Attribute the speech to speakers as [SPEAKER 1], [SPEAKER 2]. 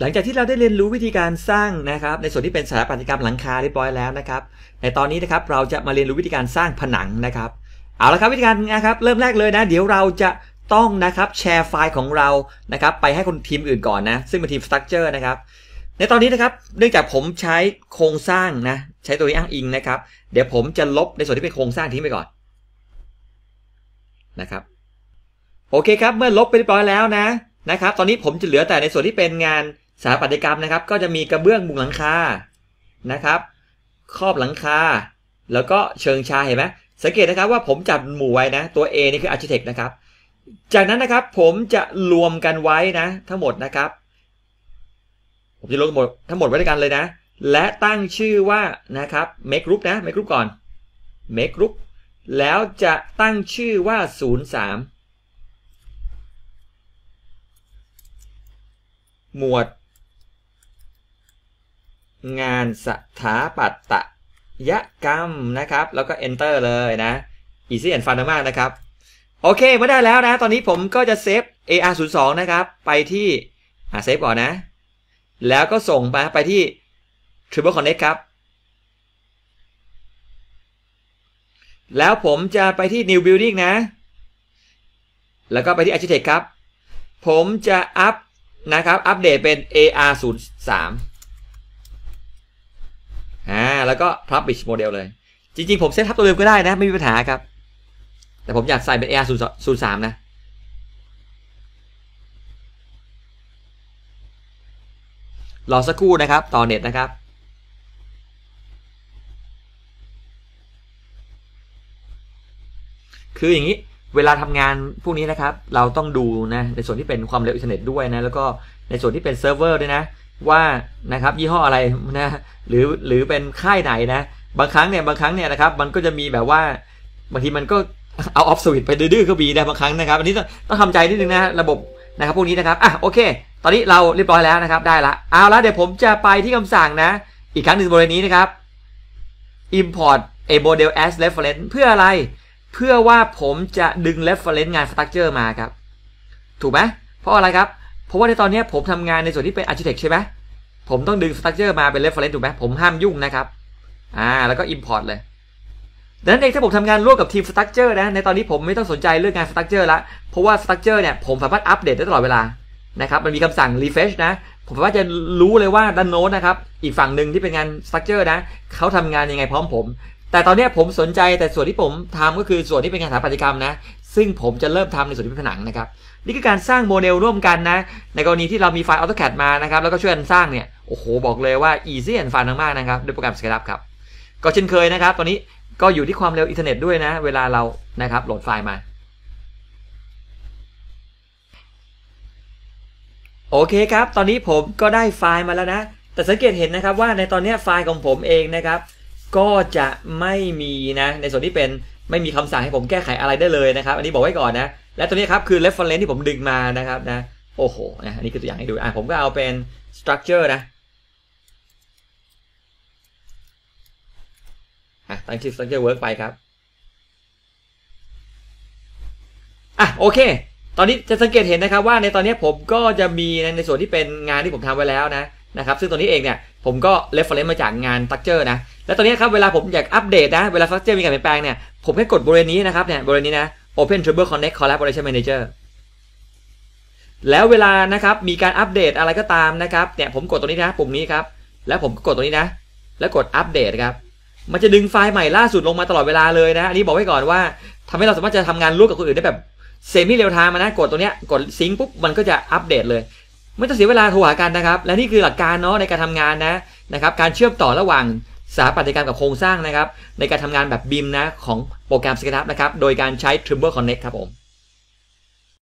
[SPEAKER 1] หลังจากที่เราได้เรียนรู้วิธีการสร้างนะครับ ในส่วนที่เป็นสถาปัตยกรรมหลังคาเรียบร้อยแล้วนะครับ ในตอนนี้นะครับเราจะมาเรียนรู้วิธีการสร้างผนังนะครับเอาละครับวิธีการนะครับเริ่มแรกเลยนะ เดี๋ยวเราจะต้องนะครับแชร์ไฟล์ของเรานะครับ ไปให้คนทีมอื่นก่อนนะซึ่งเป็นทีมสตั๊กเจอร์นะครับ ในตอนนี้นะครับเนื่องจากผมใช้โครงสร้างนะใช้ตัวนี้อ้างอิงนะครับ เดี๋ยวผมจะลบในส่วนที่เป็นโครงสร้างทิ้งไปก่อนนะครับโอเคครับเมื่อลบไปเรียบร้อยแล้วนะนะครับ ตอนนี้ผมจะเหลือแต่ในส่วนที่เป็นงานสถาปัตยกรรมนะครับก็จะมีกระเบื้องมุงหลังคา นะครับครอบหลังคา แล้วก็เชิงชาเห็นไหม สังเกตนะครับว่าผมจัดหมู่ไว้นะ ตัว A นี่คือ architect นะครับ จากนั้นนะครับผมจะรวมกันไว้นะทั้งหมดนะครับ ผมจะรวมหมดทั้งหมดไว้ด้วยกันเลยนะ และตั้งชื่อว่านะครับเมกรุ r นะเมกรุ r ก่อนเมกรุ r แล้วจะตั้งชื่อว่า 03 หมวดงานสถาปัตยกรรมนะครับ แล้วก็ Enter เลยนะ Easy and Fun มากนะครับ โอเคมาได้แล้วนะ ตอนนี้ผมก็จะเซฟ AR02 นะครับ ไปที่อ่าเซฟก่อนนะ แล้วก็ส่งไปไปที่ Triple Connect ครับ แล้วผมจะไปที่ New Building นะ แล้วก็ไปที่ Architect ครับ ผมจะอัพนะครับอัปเดตเป็น AR03 แล้วก็ publish โมเดลเลย จริงๆ ผมเซตทับตัวเดิมก็ได้นะ ไม่มีปัญหาครับ แต่ผมอยากใส่เป็น AR 0 3 นะรอสักครู่นะครับ ต่อเน็ตนะครับ คืออย่างนี้เวลาทำงานพวกนี้นะครับ เราต้องดูนะในส่วนที่เป็นความเร็วอินเทอร์เน็ตด้วยนะ แล้วก็ในส่วนที่เป็นเซิร์ฟเวอร์ด้วยนะว่านะครับยี่ห้ออะไรนะหรือหรือเป็นค่ายไหนนะ บางครั้งเนี่ยบางครั้งเนี่ยนะครับ มันก็จะมีแบบว่าบางทีมันก็เอาออฟสวิตไปดื้อๆก็มีนะ บางครั้งนะครับ อันนี้ต้องต้องทำใจนิดนึงนะระบบนะครับพวกนี้นะครับอ่ะโอเค ตอนนี้เราเรียบร้อยแล้วนะครับ ได้ละเอาละเดี๋ยวผมจะไปที่คำสั่งนะ อีกครั้งหนึ่งบริเวณนี้นะครับ import a model as reference เพื่ออะไร เพื่อว่าผมจะดึง reference งาน structure มาครับ ถูกไหมเพราะอะไรครับเพราะว่าในตอนนี้ผมทำงานในส่วนที่เป็น architect ใช่ไหม ผมต้องดึงตั๊กเจอร์มาเป็นเฟอร์เรนซ์ถูกไหม ผมห้ามยุ่งนะครับ อ่า แล้วก็อินพุตเลย ดังนั้นเองถ้าผมทำงานร่วมกับทีมตั๊กเจอร์นะ ในตอนนี้ผมไม่ต้องสนใจเรื่องงานตั๊กเจอร์ละ เพราะว่าตั๊กเจอร์เนี่ยผมสามารถอัปเดตได้ตลอดเวลา นะครับ มันมีคำสั่ง refresh นะ ผมสามารถจะรู้เลยว่าด้านโน้ตนะครับ อีกฝั่งหนึ่งที่เป็นงานตั๊กเจอร์นะเขาทำงานยังไงพร้อมผม แต่ตอนนี้ผมสนใจแต่ส่วนที่ผมทำก็คือส่วนที่เป็นงานสถาปัตยกรรมนะซึ่งผมจะเริ่มทำในส่วนที่เป็นผนังนะครับ นี่คือการสร้างโมเดลร่วมกันนะ ในกรณีที่เรามีไฟล์ AutoCAD มานะครับ แล้วก็ช่วยกันสร้างเนี่ย โอ้โห บอกเลยว่า easy and fun มากๆนะครับ ด้วยโปรแกรม SketchUp ครับ ก็เช่นเคยนะครับ ตอนนี้ก็อยู่ที่ความเร็วอินเทอร์เน็ตด้วยนะ เวลาเรานะครับ โหลดไฟล์มา โอเคครับ ตอนนี้ผมก็ได้ไฟล์มาแล้วนะ แต่สังเกตเห็นนะครับว่าในตอนนี้ไฟล์ของผมเองนะครับ ก็จะไม่มีนะในส่วนที่เป็นไม่มีคำสั่งให้ผมแก้ไขอะไรได้เลยนะครับ อันนี้บอกไว้ก่อนนะ และตัวนี้ครับ คือ reference ที่ผมดึงมานะครับนะโอ้โหนะอันนี้คือตัวอย่างให้ดูอ่ะผมก็เอาเป็น structure นะอ่ะตั้งชื่อ structure work ไปครับ อ่ะโอเค ตอนนี้จะสังเกตเห็นนะครับว่าในตอนนี้ผมก็จะมีในส่วนที่เป็นงานที่ผมทำไว้แล้วนะนะครับซึ่งตัวนี้เองเนี่ยผมก็ฟ e ฟ e เ e น c ์มาจากงานตั๊กเจอร์นะและตอนนี้ครับเวลาผมอยากอัปเดตนะเวลาตั๊กเจอร์มีการเปลี่ยนแปลงเนี่ยผมแค่กดบริเวณนี้นะครับเนี่ยบริเวณนี้นะ open trouble connect collaboration manager แล้วเวลานะครับมีการอัปเดตอะไรก็ตามนะครับเนี่ยผมกดตัวนี้นะ ปุ่มนี้ครับ แล้วผมก็กดตัวนี้นะ แล้วกดอัปเดตครับมันจะดึงไฟล์ใหม่ล่าสุดลงมาตลอดเวลาเลยนะ อันนี้บอกไว้ก่อนว่า ทำให้เราสามารถจะทำงานร่วมกับคนอื่นได้แบบเซมิเรียลไทม์นะกดตัวเนี้ยกดซิงปุ๊บมันก็จะอัปเดตเลยไม่ต้องเสียเวลาโทรหากันนะครับ และนี่คือหลักการเนาะในการทำงานนะนะครับ การเชื่อมต่อระหว่างสาปฏิกกรรมกับโครงสร้างนะครับ ในการทำงานแบบบิมนะของโปรแกรมสเกตับนะครับ โดยการใช้ท t r เ m อร์คอนเน็ t ครับผม